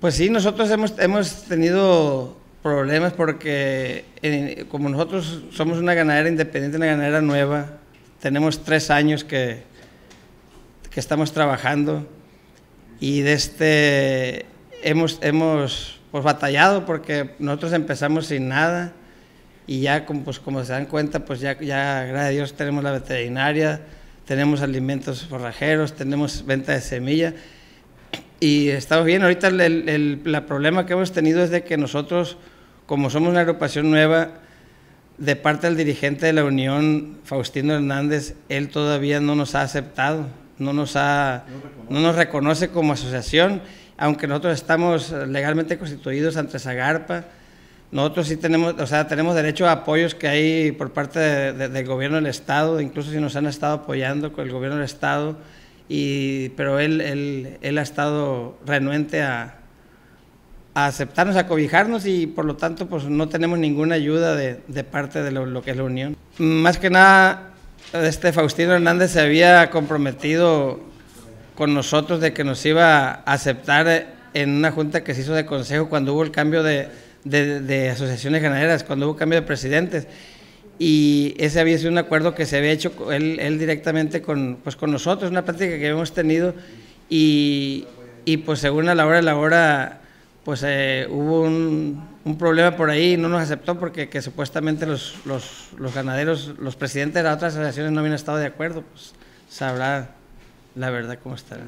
Pues sí, nosotros hemos, hemos tenido problemas porque como nosotros somos una ganadera independiente, una ganadera nueva, tenemos tres años que, que estamos trabajando y de este hemos, hemos pues, batallado porque nosotros empezamos sin nada y ya como, pues, como se dan cuenta, pues ya, ya, gracias a Dios, tenemos la veterinaria, tenemos alimentos forrajeros, tenemos venta de semillas y estamos bien, ahorita el, el, problema que hemos tenido es de que nosotros, como somos una agrupación nueva, de parte del dirigente de la Unión, Faustino Hernández, él todavía no nos ha aceptado, no nos, ha, no nos reconoce como asociación, aunque nosotros estamos legalmente constituidos ante Zagarpa. Nosotros sí tenemos, o sea, tenemos derecho a apoyos que hay por parte del gobierno del Estado, incluso si nos han estado apoyando con el gobierno del Estado y, pero él, él, ha estado renuente a, aceptarnos, a cobijarnos y por lo tanto pues no tenemos ninguna ayuda de, de parte de lo, que es la Unión. Más que nada, este Faustino Hernández se había comprometido con nosotros de que nos iba a aceptar en una junta que se hizo de consejo cuando hubo el cambio de, de, de asociaciones ganaderas, cuando hubo cambio de presidentes y ese había sido un acuerdo que se había hecho él, él directamente con, pues con nosotros, una práctica que habíamos tenido y, pues según a la hora de la hora pues eh, hubo un, problema por ahí, no nos aceptó porque supuestamente los, los, ganaderos, los presidentes de las otras asociaciones no habían estado de acuerdo, pues sabrá la verdad cómo estará.